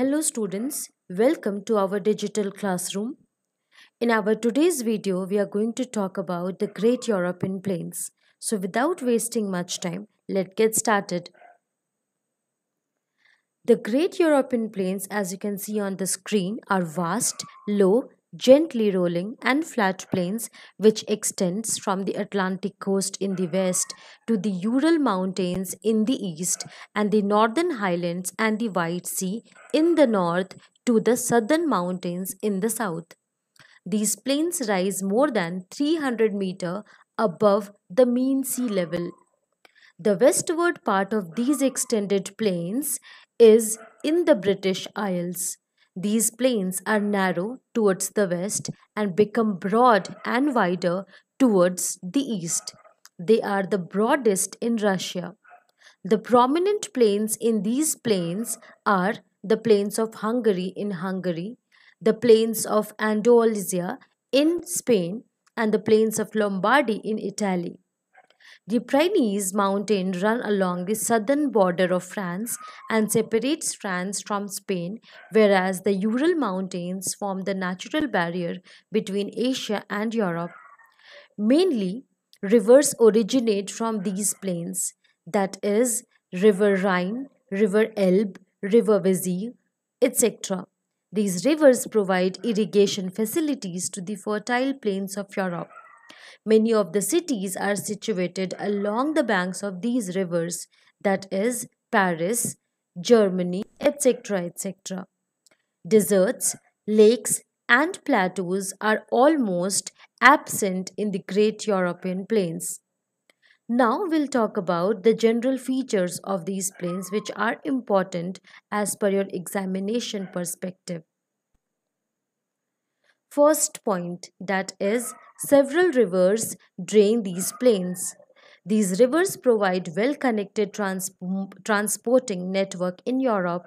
Hello students, welcome to our digital classroom. In our today's video, we are going to talk about the Great European Plains. So without wasting much time, let's get started. The Great European Plains, as you can see on the screen, are vast, low gently rolling and flat plains which extends from the Atlantic coast in the west to the Ural mountains in the east and the northern highlands and the White Sea in the north to the southern mountains in the south. These plains rise more than 300 meter above the mean sea level. The westward part of these extended plains is in the British Isles. These plains are narrow towards the west and become broad and wider towards the east. They are the broadest in Russia. The prominent plains in these plains are the plains of Hungary in Hungary, the plains of Andalusia in Spain, and the plains of Lombardy in Italy. The Pyrenees Mountains run along the southern border of France and separates France from Spain, whereas the Ural Mountains form the natural barrier between Asia and Europe. Mainly, rivers originate from these plains, that is, River Rhine, River Elbe, River Weser, etc. These rivers provide irrigation facilities to the fertile plains of Europe. Many of the cities are situated along the banks of these rivers, that is, Paris, Germany, etc. etc. Deserts, lakes, and plateaus are almost absent in the great European plains. Now we'll talk about the general features of these plains which are important as per your examination perspective. First point that is several rivers drain these plains. These rivers provide well-connected trans transporting network in Europe.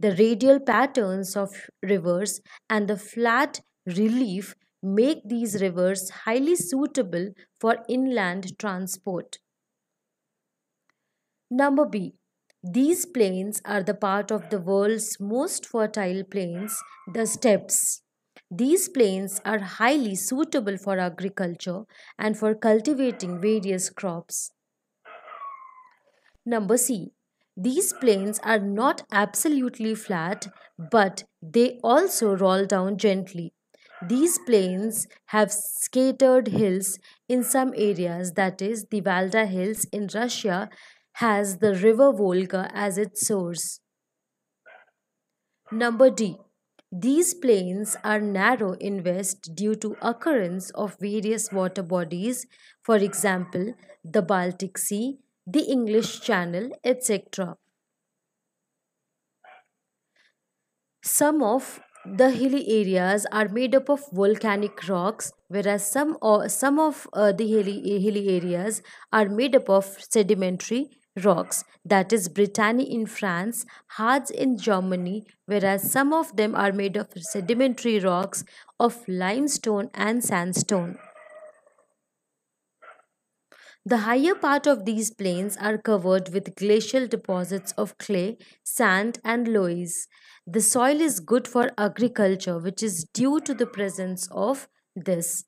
The radial patterns of rivers and the flat relief make these rivers highly suitable for inland transport. Number B. These plains are the part of the world's most fertile plains, the steppes. These plains are highly suitable for agriculture and for cultivating various crops. Number C. These plains are not absolutely flat but they also roll down gently. These plains have scattered hills in some areas, that is, the Valda Hills in Russia has the river Volga as its source. Number D. These plains are narrow in west due to occurrence of various water bodies, for example, the Baltic Sea, the English Channel, etc. Some of the hilly areas are made up of volcanic rocks, whereas some, or some of uh, the hilly, hilly areas are made up of sedimentary rocks, that is, Brittany in France, Harz in Germany, whereas some of them are made of sedimentary rocks of limestone and sandstone. The higher part of these plains are covered with glacial deposits of clay, sand, and loess. The soil is good for agriculture, which is due to the presence of this.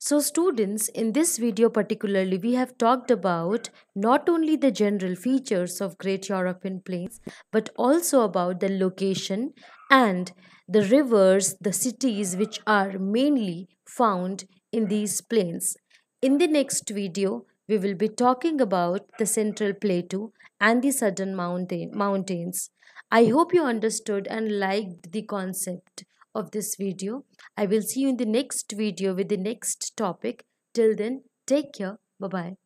So students, in this video particularly, we have talked about not only the general features of Great European Plains, but also about the location and the rivers, the cities which are mainly found in these plains. In the next video, we will be talking about the Central Plateau and the Southern mountain, Mountains. I hope you understood and liked the concept of this video. I will see you in the next video with the next topic. Till then, take care. Bye-bye.